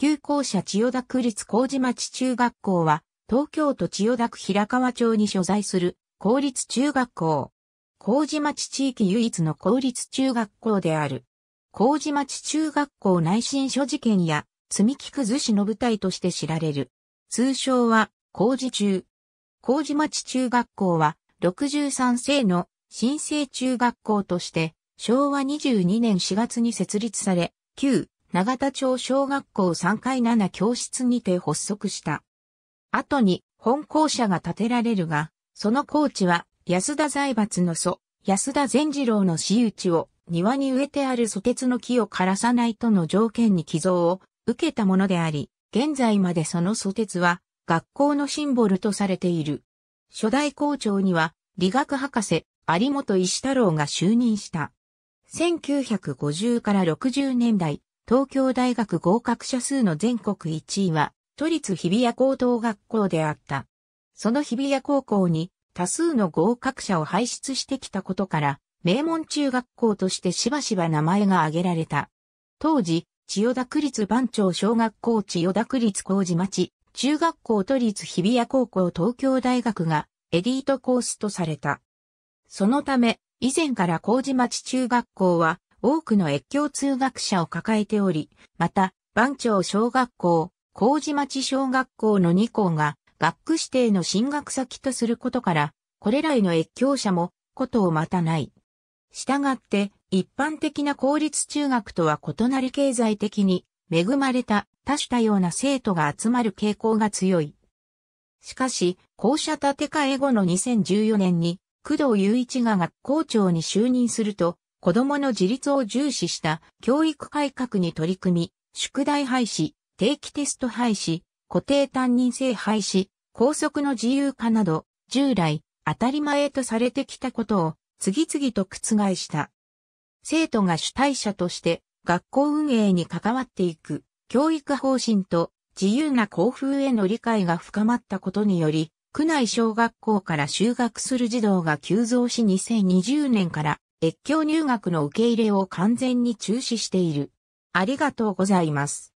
旧校舎千代田区立麹町中学校は、東京都千代田区平川町に所在する公立中学校。麹町地域唯一の公立中学校である。麹町中学校内申書事件や積木崩しの舞台として知られる。通称は、麹中。麹町中学校は、63世の新生中学校として、昭和22年4月に設立され、旧長田町小学校3階7教室にて発足した。後に本校舎が建てられるが、その校地は安田財閥の祖、安田善次郎の私有地を庭に植えてある蘇鉄の木を枯らさないとの条件に寄贈を受けたものであり、現在までその蘇鉄は学校のシンボルとされている。初代校長には理学博士有本石太郎が就任した。1950から60年代、東京大学合格者数の全国1位は、都立日比谷高等学校であった。その日比谷高校に多数の合格者を輩出してきたことから、名門中学校としてしばしば名前が挙げられた。当時、千代田区立番町小学校千代田区立工事町、中学校都立日比谷高校東京大学がエリートコースとされた。そのため、以前から麹町中学校は多くの越境通学者を抱えており、また、番町小学校、麹町小学校の2校が学区指定の進学先とすることから、これらへの越境者も、ことをまたない。したがって、一般的な公立中学とは異なり経済的に恵まれた多種多様な生徒が集まる傾向が強い。しかし、校舎建て替え後の2014年に、工藤雄一が学校長に就任すると、子供の自立を重視した教育改革に取り組み、宿題廃止、定期テスト廃止、固定担任制廃止、校則の自由化など、従来、当たり前とされてきたことを次々と覆した。生徒が主体者として学校運営に関わっていく教育方針と自由な校風への理解が深まったことにより、区内小学校から就学する児童が急増し2020年から越境入学の受け入れを完全に中止している。ありがとうございます。